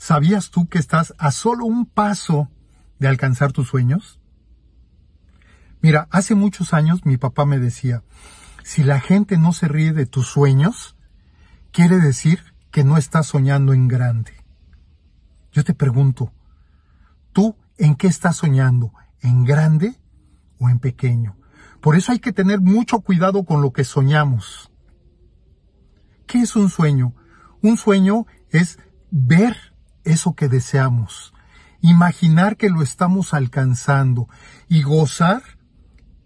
¿Sabías tú que estás a solo un paso de alcanzar tus sueños? Mira, hace muchos años mi papá me decía, si la gente no se ríe de tus sueños, quiere decir que no estás soñando en grande. Yo te pregunto, ¿tú en qué estás soñando? ¿En grande o en pequeño? Por eso hay que tener mucho cuidado con lo que soñamos. ¿Qué es un sueño? Un sueño es ver eso que deseamos, imaginar que lo estamos alcanzando y gozar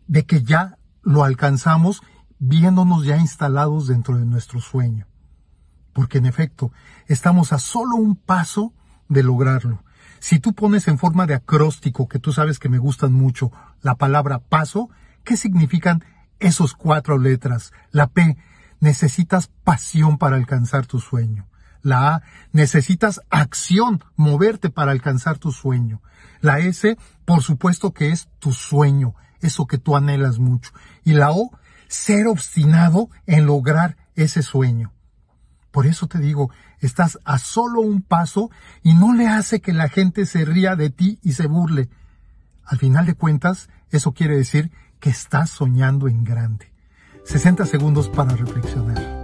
de que ya lo alcanzamos viéndonos ya instalados dentro de nuestro sueño. Porque en efecto, estamos a solo un paso de lograrlo. Si tú pones en forma de acróstico, que tú sabes que me gustan mucho, la palabra paso, ¿qué significan esos cuatro letras? La P, necesitas pasión para alcanzar tu sueño. La A, necesitas acción, moverte para alcanzar tu sueño. La S, por supuesto que es tu sueño, eso que tú anhelas mucho. Y la O, ser obstinado en lograr ese sueño. Por eso te digo, estás a solo un paso y no le hace que la gente se ría de ti y se burle. Al final de cuentas, eso quiere decir que estás soñando en grande. 60 segundos para reflexionar.